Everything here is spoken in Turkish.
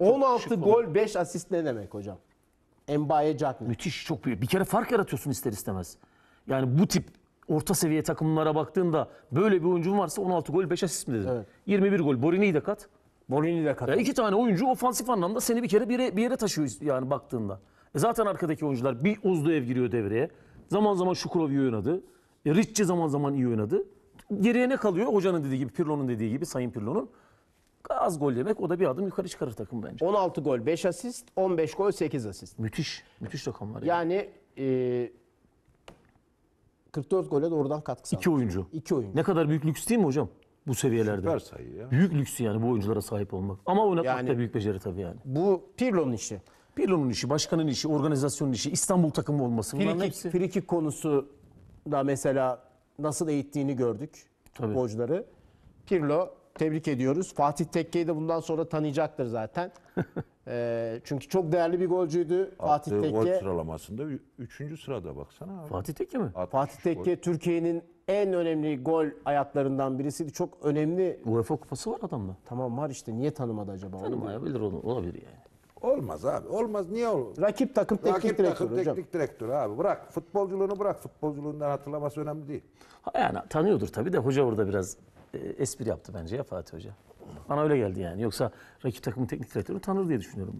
16 gol olur. 5 asist ne demek hocam? Embaye Cagney. Müthiş çok büyük. Bir kere fark yaratıyorsun ister istemez. Yani bu tip orta seviye takımlara baktığında böyle bir oyuncun varsa 16 gol 5 asist mi dedin? Evet. 21 gol. Borini'yi de kat. Borini de kat. Yani iki tane oyuncu ofansif anlamda seni bir kere bir yere, bir yere taşıyor yani baktığında. E zaten arkadaki oyuncular bir ev giriyor devreye. Zaman zaman Şukurov iyi oynadı. E Ricci zaman zaman iyi oynadı. Geriye ne kalıyor? Hocanın dediği gibi, Pirlo'nun dediği gibi, Sayın Pirlo'nun az gol yemek o da bir adım yukarı çıkarır takım bence. 16 gol, 5 asist, 15 gol, 8 asist. Müthiş. Müthiş rakamlar. Yani, yani e, 44 gole doğrudan katkı sağladı. İki oyuncu. İki oyuncu. Ne kadar büyük lüks değil mi hocam? Bu seviyelerde. Süper sayı ya. Büyük lüks yani bu oyunculara sahip olmak. Ama oynatmak yani, da büyük beceri tabii yani. Bu Pirlo'nun işi. Pirlo'nun işi, başkanın işi, organizasyonun işi, İstanbul takımı olması. Bunların frikik, konusu da mesela nasıl eğittiğini gördük. Tabii. Futbolcuları. Pirlo Tebrik ediyoruz. Fatih Tekke'yi de bundan sonra tanıyacaktır zaten. e, çünkü çok değerli bir golcüydü Fatih Attığı gol Tekke. sıralamasında 3. sırada baksana abi. Fatih Tekke mi? Fatih Tekke Türkiye'nin en önemli gol ayaklarından birisiydi. Çok önemli. UEFA kupası var adamda. Tamam var işte niye tanımadı acaba? Tanımayabilir onu. Olabilir yani. Olmaz abi. Olmaz. Niye olur? Rakip takım teknik Rakip direktörü takım hocam. teknik direktörü abi. Bırak. Futbolculuğunu bırak. Futbolculuğundan hatırlaması önemli değil. Ha, Yani tanıyordur tabii de hoca orada biraz e, espri yaptı bence ya Fatih Hoca. Bana öyle geldi yani. Yoksa rakip takımın teknik direktörü tanır diye düşünüyorum.